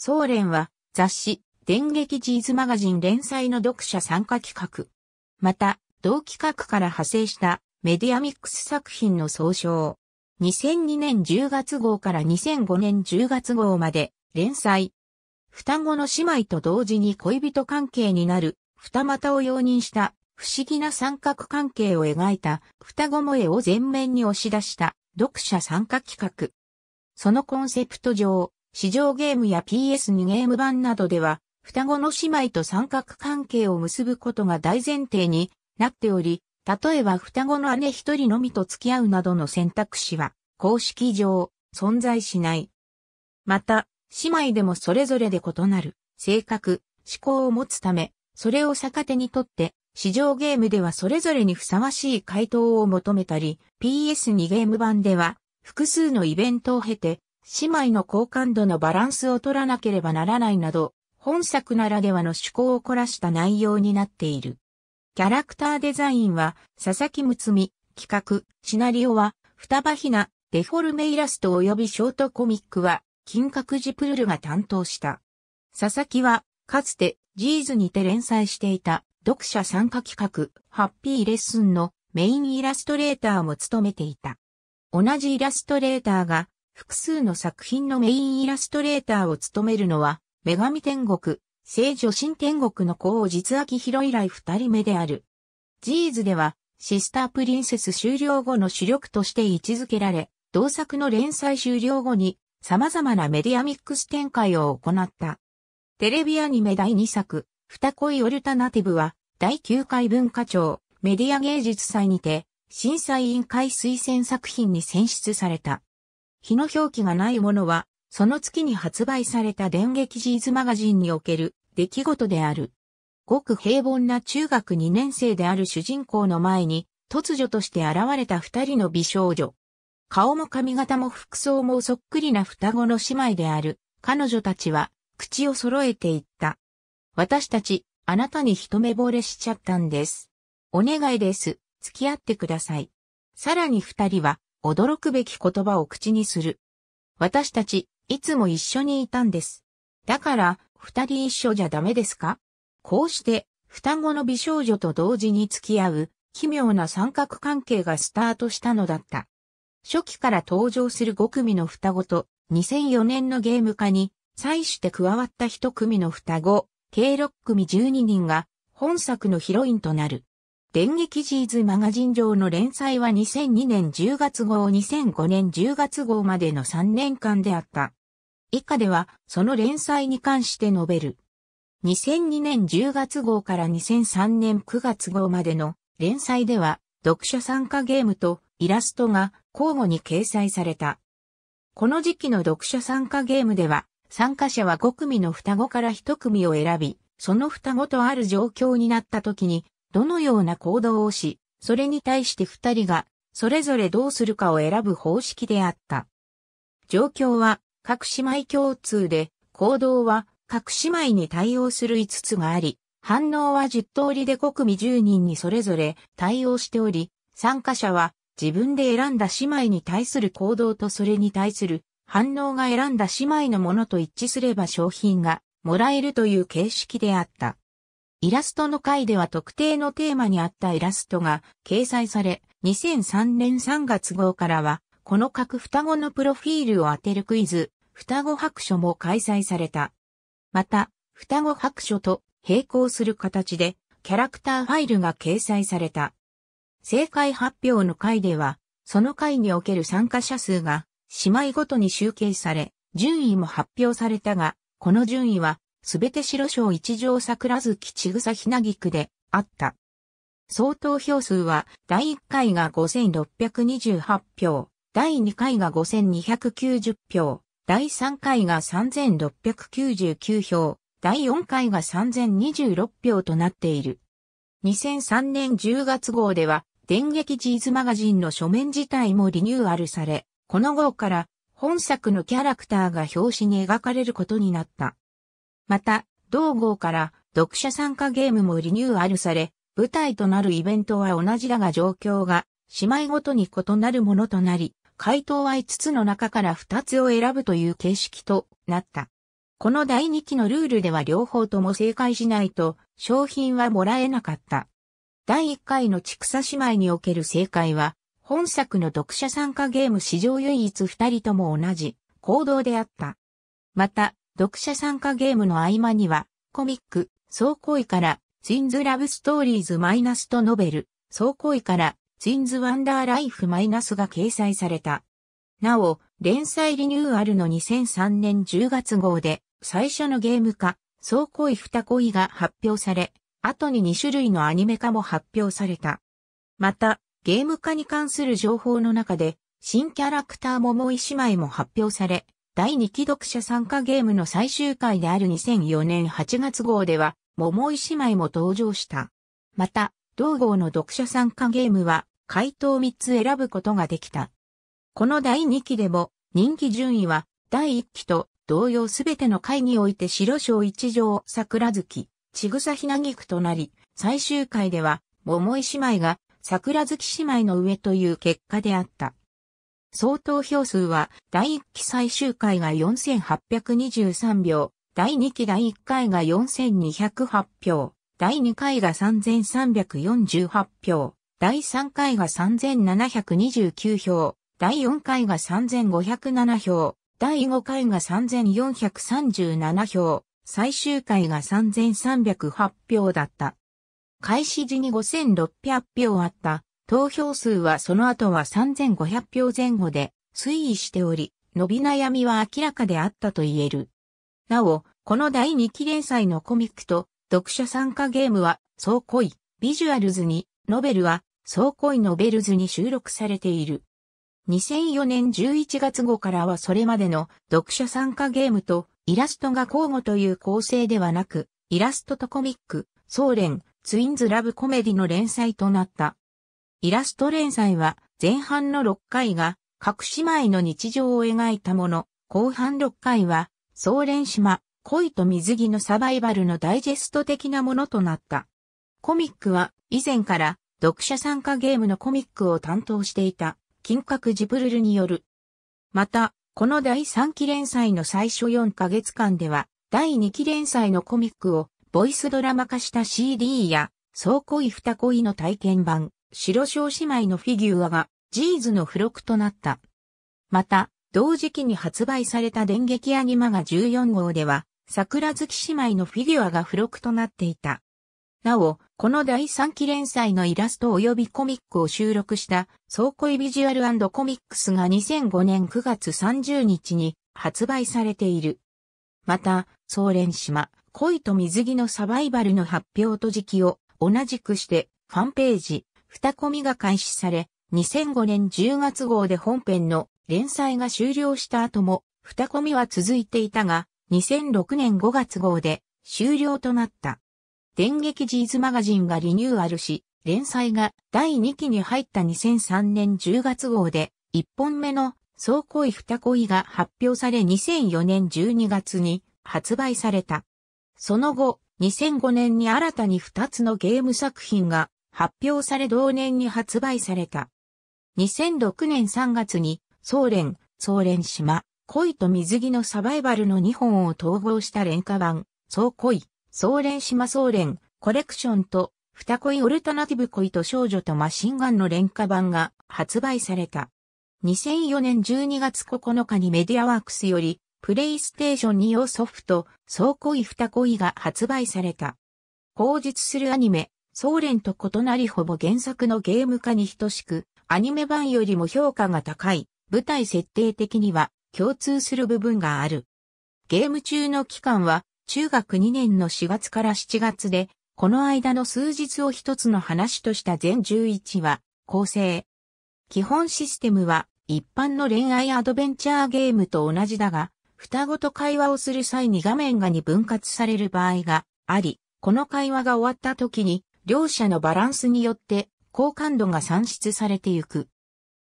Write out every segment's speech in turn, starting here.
総連は雑誌、電撃ジーズマガジン連載の読者参加企画。また、同企画から派生したメディアミックス作品の総称。2002年10月号から2005年10月号まで連載。双子の姉妹と同時に恋人関係になる二股を容認した不思議な三角関係を描いた双子萌えを前面に押し出した読者参加企画。そのコンセプト上、市場ゲームや PS2 ゲーム版などでは、双子の姉妹と三角関係を結ぶことが大前提になっており、例えば双子の姉一人のみと付き合うなどの選択肢は、公式上、存在しない。また、姉妹でもそれぞれで異なる、性格、思考を持つため、それを逆手にとって、市場ゲームではそれぞれにふさわしい回答を求めたり、PS2 ゲーム版では、複数のイベントを経て、姉妹の好感度のバランスを取らなければならないなど、本作ならではの趣向を凝らした内容になっている。キャラクターデザインは、佐々木睦美、企画、シナリオは、双葉ひな、デフォルメイラスト及びショートコミックは、金閣寺プルルが担当した。佐々木は、かつて、ジーズにて連載していた、読者参加企画、ハッピーレッスンのメインイラストレーターも務めていた。同じイラストレーターが、複数の作品のメインイラストレーターを務めるのは、女神天国、聖女神天国の子を実秋広以来二人目である。ジーズでは、シスタープリンセス終了後の主力として位置づけられ、同作の連載終了後に様々なメディアミックス展開を行った。テレビアニメ第2作、二恋オルタナティブは、第9回文化庁メディア芸術祭にて、審査委員会推薦作品に選出された。日の表記がないものは、その月に発売された電撃ジーズマガジンにおける出来事である。ごく平凡な中学2年生である主人公の前に、突如として現れた二人の美少女。顔も髪型も服装もそっくりな双子の姉妹である彼女たちは口を揃えて言った。私たち、あなたに一目惚れしちゃったんです。お願いです。付き合ってください。さらに二人は驚くべき言葉を口にする。私たち、いつも一緒にいたんです。だから、二人一緒じゃダメですかこうして、双子の美少女と同時に付き合う、奇妙な三角関係がスタートしたのだった。初期から登場する5組の双子と、2004年のゲーム化に、際して加わった1組の双子、計6組12人が、本作のヒロインとなる。電撃ジーズマガジン上の連載は2002年10月号2005年10月号までの3年間であった。以下では、その連載に関して述べる。2002年10月号から2003年9月号までの連載では、読者参加ゲームとイラストが交互に掲載された。この時期の読者参加ゲームでは、参加者は5組の双子から1組を選び、その双子とある状況になった時にどのような行動をし、それに対して二人が、それぞれどうするかを選ぶ方式であった。状況は、各姉妹共通で、行動は、各姉妹に対応する5つがあり、反応は10通りで国民10人にそれぞれ対応しており、参加者は自分で選んだ姉妹に対する行動とそれに対する反応が選んだ姉妹のものと一致すれば商品がもらえるという形式であった。イラストの回では特定のテーマにあったイラストが掲載され、2003年3月号からは、この各双子のプロフィールを当てるクイズ、双子白書も開催された。また、双子白書と並行する形で、キャラクターファイルが掲載された。正解発表の回では、その回における参加者数が、姉妹ごとに集計され、順位も発表されたが、この順位はすべて白章一条桜月千草ひなぎくであった。総投票数は、第1回が5628票、第2回が5290票、第3回が3699票、第4回が3026票となっている。2003年10月号では、電撃ジーズマガジンの書面自体もリニューアルされ、この号から本作のキャラクターが表紙に描かれることになった。また、同号から読者参加ゲームもリニューアルされ、舞台となるイベントは同じだが状況が姉妹ごとに異なるものとなり、回答は5つの中から2つを選ぶという形式となった。この第2期のルールでは両方とも正解しないと商品はもらえなかった。第1回の畜草姉妹における正解は、本作の読者参加ゲーム史上唯一2人とも同じ行動であった。また、読者参加ゲームの合間には、コミック、総恋から、ツインズラブストーリーズマイナスとノベル、総恋から、ツインズワンダーライフマイナスが掲載された。なお、連載リニューアルの2003年10月号で、最初のゲーム化、総恋二恋が発表され、後に2種類のアニメ化も発表された。また、ゲーム化に関する情報の中で、新キャラクター桃井姉妹も発表され、第2期読者参加ゲームの最終回である2004年8月号では、桃井姉妹も登場した。また、同号の読者参加ゲームは、回答3つ選ぶことができた。この第2期でも、人気順位は、第1期と同様すべての回において白章一条桜月、ちぐさひなぎくとなり、最終回では、桃井姉妹が桜月姉妹の上という結果であった。総投票数は、第1期最終回が4823票、第2期第1回が4208票、第2回が3348票、第3回が3729票、第4回が3507票、第5回が3437票、最終回が3308票だった。開始時に5600票あった投票数はその後は3500票前後で推移しており、伸び悩みは明らかであったと言える。なお、この第2期連載のコミックと読者参加ゲームは、そう濃い、ビジュアルズに、ノベルは、そう濃いノベルズに収録されている。2004年11月後からはそれまでの読者参加ゲームとイラストが交互という構成ではなく、イラストとコミック、総連、ツインズラブコメディの連載となった。イラスト連載は前半の6回が各姉妹の日常を描いたもの、後半6回は、総連島、恋と水着のサバイバルのダイジェスト的なものとなった。コミックは以前から読者参加ゲームのコミックを担当していた金閣ジプルルによる。また、この第3期連載の最初4ヶ月間では、第2期連載のコミックをボイスドラマ化した CD や、総恋二恋の体験版、白小姉妹のフィギュアがジーズの付録となった。また、同時期に発売された電撃アニマが14号では、桜月姉妹のフィギュアが付録となっていた。なお、この第3期連載のイラスト及びコミックを収録した倉庫ビジュアルコミックスが2005年9月30日に発売されている。また、総連島、恋と水着のサバイバルの発表と時期を同じくしてファンページ、二コミが開始され、2005年10月号で本編の連載が終了した後も、二コミは続いていたが、2006年5月号で終了となった。電撃ジーズマガジンがリニューアルし、連載が第2期に入った2003年10月号で、1本目の総恋二恋が発表され2004年12月に発売された。その後、2005年に新たに2つのゲーム作品が発表され同年に発売された。2006年3月に、総連、総連島、恋と水着のサバイバルの2本を統合した廉価版、総恋、総連島総連、コレクションと、二恋オルタナティブ恋と少女とマシンガンの廉価版が発売された。2004年12月9日にメディアワークスより、プレイステーション2用ソフト、総恋二恋が発売された。後日するアニメ、ソーレンと異なりほぼ原作のゲーム化に等しく、アニメ版よりも評価が高い、舞台設定的には共通する部分がある。ゲーム中の期間は中学2年の4月から7月で、この間の数日を一つの話とした全11話、構成。基本システムは一般の恋愛アドベンチャーゲームと同じだが、双子と会話をする際に画面がに分割される場合があり、この会話が終わった時に両者のバランスによって好感度が算出されてゆく。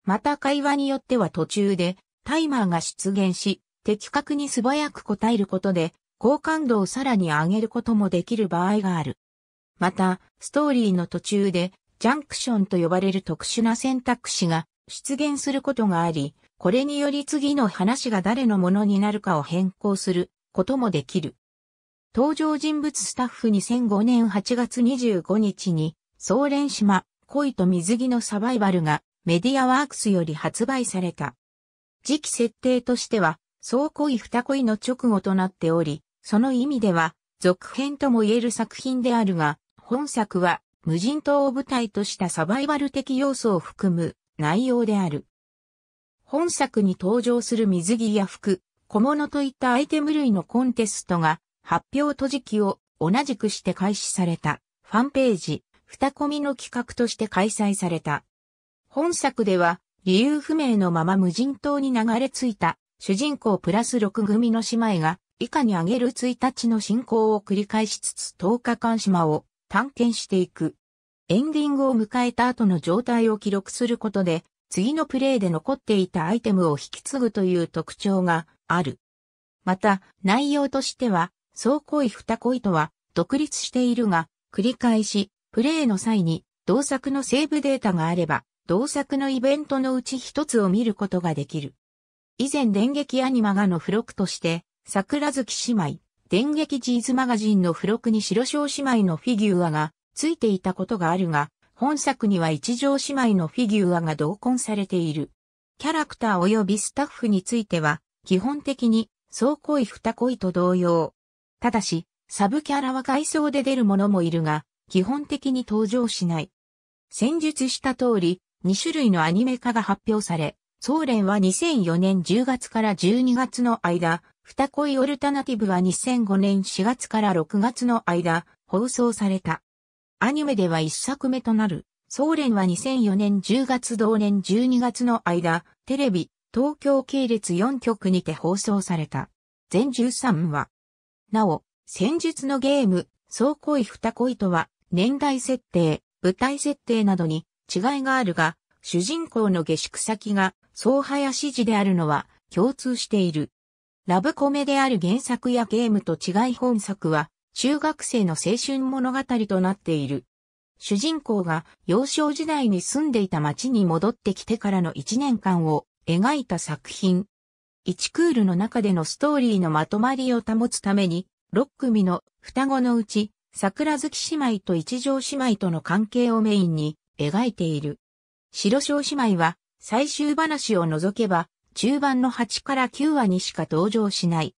また会話によっては途中でタイマーが出現し、的確に素早く答えることで、好感度をさらに上げることもできる場合がある。また、ストーリーの途中で、ジャンクションと呼ばれる特殊な選択肢が出現することがあり、これにより次の話が誰のものになるかを変更することもできる。登場人物スタッフ2005年8月25日に、総連島、恋と水着のサバイバルがメディアワークスより発売された。時期設定としては、総恋二恋の直後となっており、その意味では、続編とも言える作品であるが、本作は無人島を舞台としたサバイバル的要素を含む内容である。本作に登場する水着や服、小物といったアイテム類のコンテストが発表閉じ期を同じくして開始されたファンページ、二コミの企画として開催された。本作では理由不明のまま無人島に流れ着いた主人公プラス6組の姉妹が以下に挙げる1日の進行を繰り返しつつ10日間島を探検していく。エンディングを迎えた後の状態を記録することで次のプレイで残っていたアイテムを引き継ぐという特徴がある。また内容としては総恋二恋とは独立しているが、繰り返し、プレイの際に、同作のセーブデータがあれば、同作のイベントのうち一つを見ることができる。以前電撃アニマガの付録として、桜月姉妹、電撃ジーズマガジンの付録に白章姉妹のフィギュアが付いていたことがあるが、本作には一条姉妹のフィギュアが同梱されている。キャラクター及びスタッフについては、基本的に、総恋二恋と同様、ただし、サブキャラは外装で出る者もいるが、基本的に登場しない。先述した通り、2種類のアニメ化が発表され、ソーレンは2004年10月から12月の間、二恋オルタナティブは2005年4月から6月の間、放送された。アニメでは1作目となる、ソーレンは2004年10月同年12月の間、テレビ、東京系列4局にて放送された。全13話。なお、戦術のゲーム、総恋二恋とは、年代設定、舞台設定などに違いがあるが、主人公の下宿先が、総早指示であるのは共通している。ラブコメである原作やゲームと違い本作は、中学生の青春物語となっている。主人公が幼少時代に住んでいた町に戻ってきてからの1年間を描いた作品。1クールの中でのストーリーのまとまりを保つために、6組の双子のうち、桜月姉妹と一条姉妹との関係をメインに描いている。白小姉妹は最終話を除けば中盤の8から9話にしか登場しない。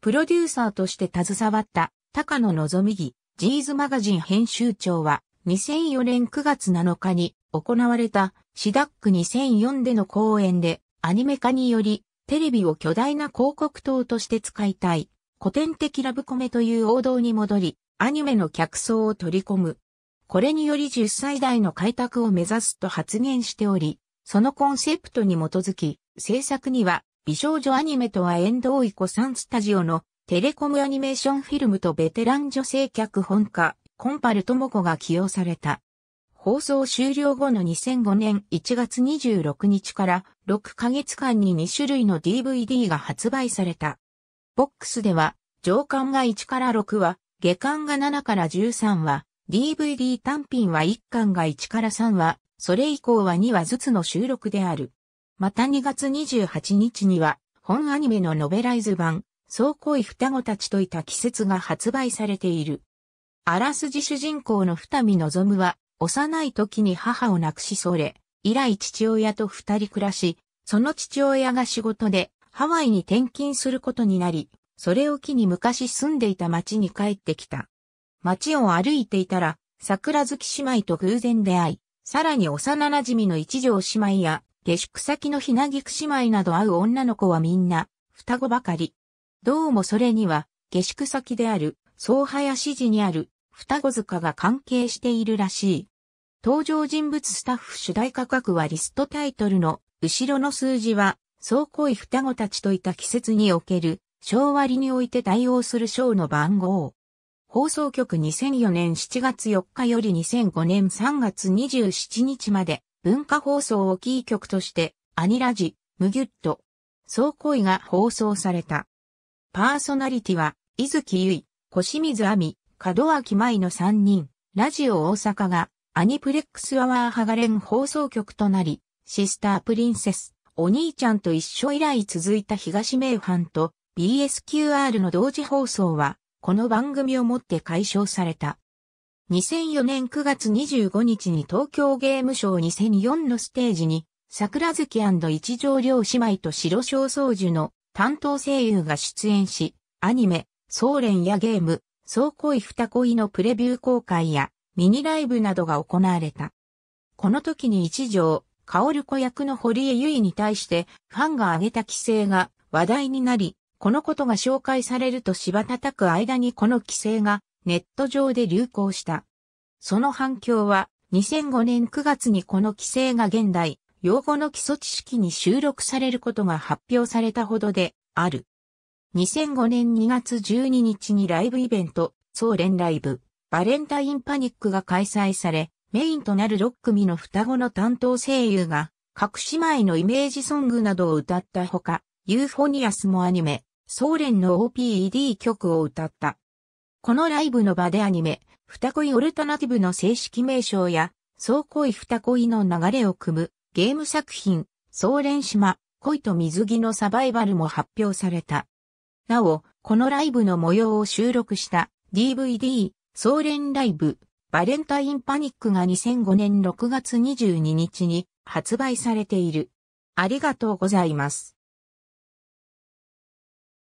プロデューサーとして携わった高野望美ジーズマガジン編集長は2004年9月7日に行われたシダック2004での講演でアニメ化によりテレビを巨大な広告塔として使いたい。古典的ラブコメという王道に戻り、アニメの客層を取り込む。これにより10歳代の開拓を目指すと発言しており、そのコンセプトに基づき、制作には美少女アニメとは遠藤い子さんスタジオのテレコムアニメーションフィルムとベテラン女性脚本家、コンパルトモコが起用された。放送終了後の2005年1月26日から6ヶ月間に2種類の DVD が発売された。ボックスでは、上巻が1から6話、下巻が7から13話、DVD 単品は1巻が1から3話、それ以降は2話ずつの収録である。また2月28日には、本アニメのノベライズ版、そう恋双子たちといた季節が発売されている。あらすじ主人公の二見望は、幼い時に母を亡くしそれ、以来父親と二人暮らし、その父親が仕事でハワイに転勤することになり、それを機に昔住んでいた町に帰ってきた。町を歩いていたら、桜月姉妹と偶然出会い、さらに幼馴染の一条姉妹や、下宿先のひなぎく姉妹など会う女の子はみんな、双子ばかり。どうもそれには、下宿先である、総林寺にある、双子塚が関係しているらしい。登場人物スタッフ主題価格はリストタイトルの後ろの数字は、総恋双子たちといった季節における、小割において対応する章の番号。放送局2004年7月4日より2005年3月27日まで、文化放送をキー局として、アニラジ、ムギュッと、総恋が放送された。パーソナリティは、伊月ゆい、小清水亜美、門脇舞の3人、ラジオ大阪がアニプレックスアワーハガレン放送局となり、シスタープリンセス、お兄ちゃんと一緒以来続いた東名阪と BSQR の同時放送は、この番組をもって解消された。2004年9月25日に東京ゲームショー2004のステージに、桜月一条両姉妹と白小僧樹の担当声優が出演し、アニメ、ソーレンやゲーム、双恋二恋のプレビュー公開やミニライブなどが行われた。この時に一条、薫子役の堀江由衣に対してファンが挙げた規制が話題になり、このことが紹介されると芝叩く間にこの規制がネット上で流行した。その反響は2005年9月にこの規制が現代、用語の基礎知識に収録されることが発表されたほどである。2005年2月12日にライブイベント、総連ライブ、バレンタインパニックが開催され、メインとなる6組の双子の担当声優が、各姉妹のイメージソングなどを歌ったほか、ユーフォニアスもアニメ、ソーレンの OPED 曲を歌った。このライブの場でアニメ、双恋オルタナティブの正式名称や、総恋双恋の流れを組むゲーム作品、ソーレン島、恋と水着のサバイバルも発表された。なお、このライブの模様を収録した DVD、総連ライブ、バレンタインパニックが2005年6月22日に発売されている。ありがとうございます。